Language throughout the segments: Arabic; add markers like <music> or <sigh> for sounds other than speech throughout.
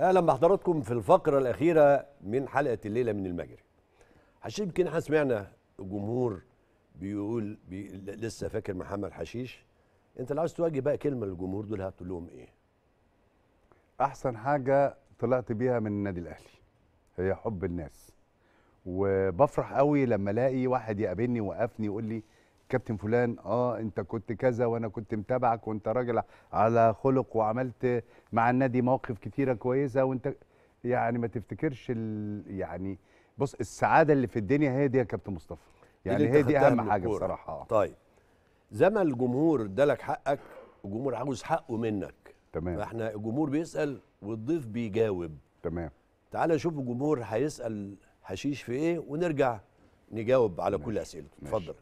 اهلا بحضراتكم في الفقره الاخيره من حلقه الليله من المجري حشيش يمكن احنا سمعنا الجمهور بيقول بي لسه فاكر محمد حشيش انت لو عايز تواجه بقى كلمه للجمهور دول هتقول لهم ايه احسن حاجه طلعت بيها من النادي الاهلي هي حب الناس وبفرح قوي لما الاقي واحد يقابلني ويوقفني يقول لي كابتن فلان اه انت كنت كذا وانا كنت متابعك وانت راجل على خلق وعملت مع النادي مواقف كتيره كويسه وانت يعني ما تفتكرش ال... يعني بص السعاده اللي في الدنيا هي دي يا كابتن مصطفى يعني هي دي اهم حاجه بصراحه آه. طيب زي ما الجمهور ادالك حقك الجمهور عاوز حقه منك تمام فاحنا الجمهور بيسال والضيف بيجاوب تمام تعال نشوف الجمهور هيسال حشيش في ايه ونرجع نجاوب على ماشي. كل اسئلته اتفضل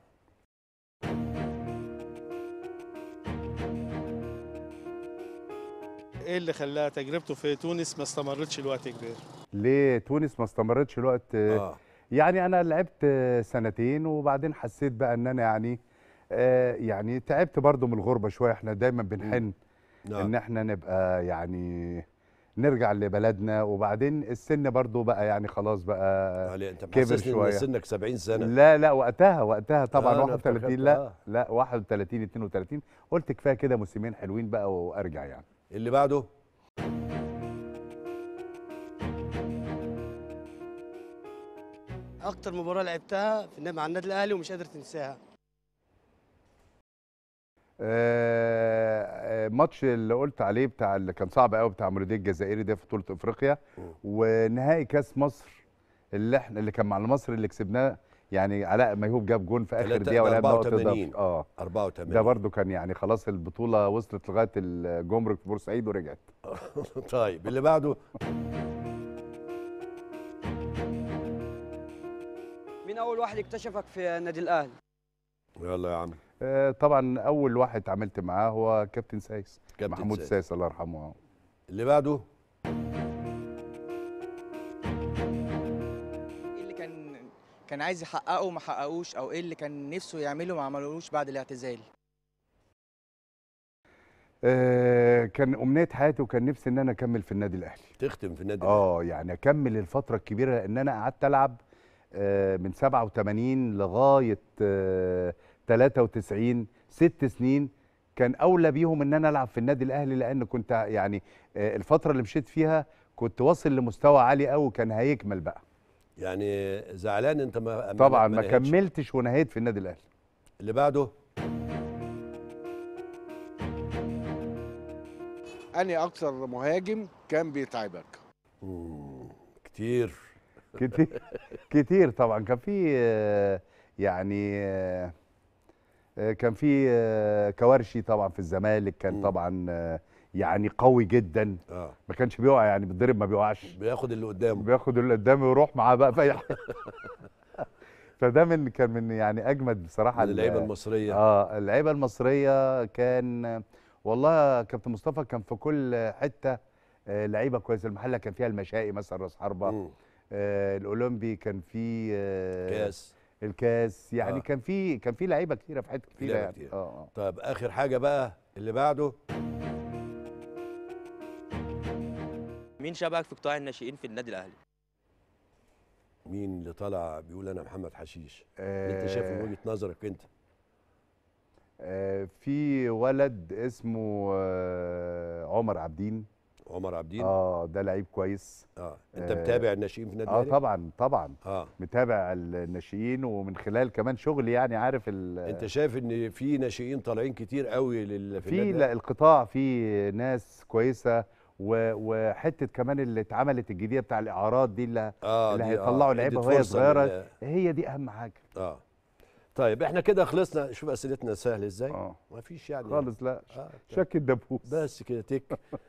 ايه اللي خلاها تجربته في تونس ما استمرتش لوقت كبير ليه تونس ما استمرتش لوقت آه. يعني انا لعبت سنتين وبعدين حسيت بقى ان انا يعني آه يعني تعبت برضو من الغربه شويه احنا دايما بنحن نعم. ان احنا نبقى يعني نرجع لبلدنا وبعدين السن برضو بقى يعني خلاص بقى انت كبر شويه ان سنك 70 سنه لا لا وقتها وقتها طبعا آه 31 لا آه. لا 31 32 قلت كفايه كده موسمين حلوين بقى وارجع يعني اللي بعده اكتر مباراه لعبتها مع النادي الاهلي ومش قادر تنساها آه، آه، ماتش اللي قلت عليه بتاع اللي كان صعب قوي بتاع مولودية الجزائري ده في بطوله افريقيا ونهائي كاس مصر اللي احنا اللي كان مع مصر اللي كسبناه يعني علاء ميهوب جاب جون في اخر دقيقه ولا نقطه اضافه اه 84 ده برده كان يعني خلاص البطوله وصلت لغايه الجمرك في بورسعيد ورجعت <laughs> طيب اللي بعده مين اول واحد اكتشفك في النادي الاهلي يلا يا عم آه، طبعا اول واحد اتعاملت معاه هو كابتن سايس كابتن محمود سايس الله يرحمه اللي بعده كان عايز يحققه وما حققوش او ايه اللي كان نفسه يعمله ما عملوش بعد الاعتزال آه كان امنيه حياتي وكان نفسي ان انا اكمل في النادي الاهلي تختم في النادي آه، الاهلي اه يعني اكمل الفتره الكبيره لان انا قعدت العب آه من 87 لغايه آه 93 ست سنين كان اولى بيهم ان انا العب في النادي الاهلي لان كنت يعني آه، الفتره اللي مشيت فيها كنت واصل لمستوى عالي قوي كان هيكمل بقى يعني زعلان انت ما طبعا ما كملتش ونهيت في النادي الاهلي اللي بعده اني اكثر مهاجم كان بيتعبك كتير كتير <laughs> كتير طبعا كان في آه، يعني آه، آه، كان في كوارشي طبعا في الزمالك كان طبعا يعني قوي جدا آه. ما كانش بيقع يعني بيتضرب ما بيقعش بياخد اللي قدامه بياخد اللي قدامه ويروح معاه بقى في <laughs> فده من كان من يعني اجمد بصراحه اللعيبه المصريه اه اللعيبه المصريه كان والله كابتن مصطفى كان في كل حته آه لعيبه كويسه المحله كان فيها المشائي مثلا راس حربه آه الاولمبي كان فيه آه كاس الكاس يعني آه. كان في كان في لعيبه كتيره في حته كتيره يعني كتير. آه،, آه. طيب اخر حاجه بقى اللي بعده مين شبهك في قطاع الناشئين في النادي الاهلي؟ مين اللي طالع بيقول انا محمد حشيش؟ آه انت شايف من وجهه نظرك انت؟ آه في ولد اسمه آه عمر عابدين عمر عابدين اه ده لعيب كويس اه انت متابع الناشئين في النادي آه، الاهلي؟ اه طبعا طبعا آه. متابع الناشئين ومن خلال كمان شغلي يعني عارف انت شايف ان في ناشئين طالعين كتير قوي في, في لا القطاع في ناس كويسه وحته كمان اللي اتعملت الجديده بتاع الاعارات دي اللي, آه اللي آه، هيطلعوا آه لعيبه وهي صغيره هي دي اهم حاجه اه طيب احنا كده خلصنا شوف اسئلتنا سهله ازاي آه. ما فيش يعني خالص لا آه. طيب. شك الدبوس بس كده تك <laughs>